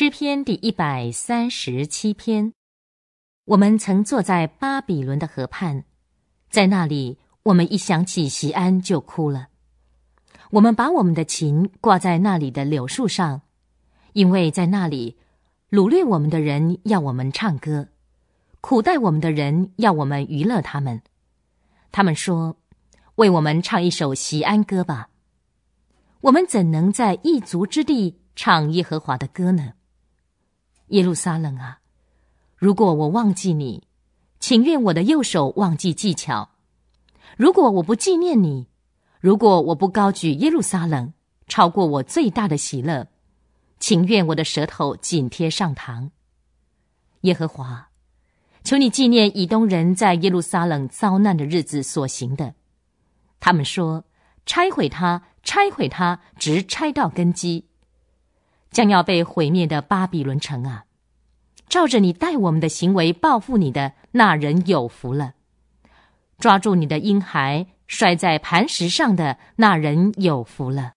诗篇第一百三十七篇，我们曾坐在巴比伦的河畔，在那里我们一想起席安就哭了。我们把我们的琴挂在那里的柳树上，因为在那里掳掠我们的人要我们唱歌，苦待我们的人要我们娱乐他们。他们说：“为我们唱一首席安歌吧。”我们怎能在异族之地唱耶和华的歌呢？耶路撒冷啊！如果我忘记你，请愿我的右手忘记技巧；如果我不纪念你，如果我不高举耶路撒冷，超过我最大的喜乐，请愿我的舌头紧贴上膛。耶和华，求你纪念以东人在耶路撒冷遭难的日子所行的。他们说：“拆毁它，拆毁它，直拆到根基。”将要被毁灭的巴比伦城啊！照着你待我们的行为报复你的那人有福了，抓住你的婴孩摔在磐石上的那人有福了。